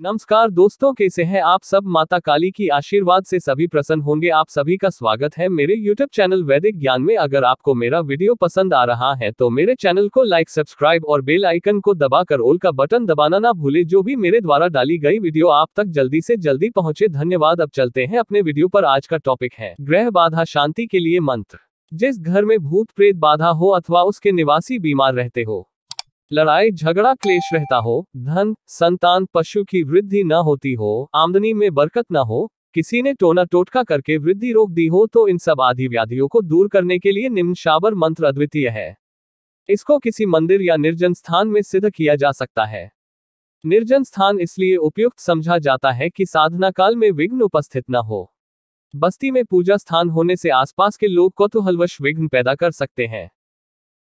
नमस्कार दोस्तों कैसे हैं आप सब माता काली की आशीर्वाद से सभी प्रसन्न होंगे आप सभी का स्वागत है मेरे YouTube चैनल वैदिक ज्ञान में अगर आपको मेरा वीडियो पसंद आ रहा है तो मेरे चैनल को लाइक सब्सक्राइब और बेल आइकन को दबाकर ओल का बटन दबाना ना भूले जो भी मेरे द्वारा डाली गई वीडियो आप तक जल्दी ऐसी जल्दी पहुँचे धन्यवाद अब चलते हैं अपने वीडियो आरोप आज का टॉपिक है ग्रह बाधा शांति के लिए मंत्र जिस घर में भूत प्रेत बाधा हो अथवा उसके निवासी बीमार रहते हो लड़ाई झगड़ा क्लेश रहता हो धन संतान पशु की वृद्धि न होती हो आमदनी में बरकत न हो किसी ने टोना टोटका करके वृद्धि रोक दी हो तो इन सब आदि व्याधियों को दूर करने के लिए निम्न शाबर मंत्र अद्वितीय है इसको किसी मंदिर या निर्जन स्थान में सिद्ध किया जा सकता है निर्जन स्थान इसलिए उपयुक्त समझा जाता है कि साधना काल में विघ्न उपस्थित न हो बस्ती में पूजा स्थान होने से आसपास के लोग कौतूहलवश विघ्न पैदा कर सकते हैं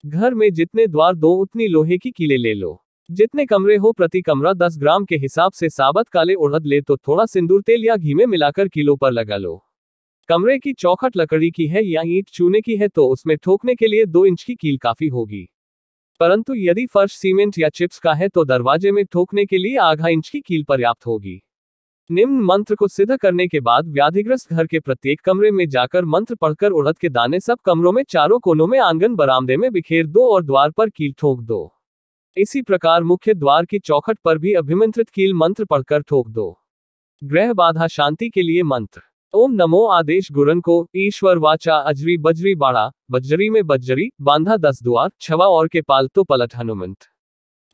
घर में जितने द्वार दो उतनी लोहे की कीले ले लो जितने कमरे हो प्रति कमरा 10 ग्राम के हिसाब से साबत काले उड़द ले तो थोड़ा सिंदूर तेल या घी में मिलाकर किलो पर लगा लो कमरे की चौखट लकड़ी की है या ईंट चूने की है तो उसमें ठोकने के लिए दो इंच की कील काफी होगी परंतु यदि फर्श सीमेंट या चिप्स का है तो दरवाजे में ठोकने के लिए आधा इंच की कील पर्याप्त होगी निम्न मंत्र को सिद्ध करने के बाद व्याधिग्रस्त घर के प्रत्येक कमरे में जाकर मंत्र पढ़कर उड़द के दाने सब कमरों में चारों कोनों में आंगन बरामदे में बिखेर दो और द्वार पर कील ठोक दो इसी प्रकार मुख्य द्वार की चौखट पर भी अभिमंत्रित कील मंत्र पढ़कर ठोक दो ग्रह बाधा शांति के लिए मंत्र ओम नमो आदेश गुरन को ईश्वर वाचा अजरी बजरी बाड़ा बजरी में बजरी बांधा दस द्वार छवा और के पाल तो पलट हनुमंत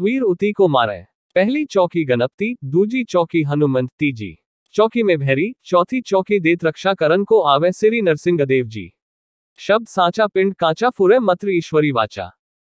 वीर उती को मारे पहली चौकी गणपति दूजी चौकी हनुमंत तीजी चौकी में भैरी चौथी चौकी देत रक्षा करण को आवे श्री नरसिंह देव जी शब्द साचा पिंड काचा फुरे मत्र ईश्वरी वाचा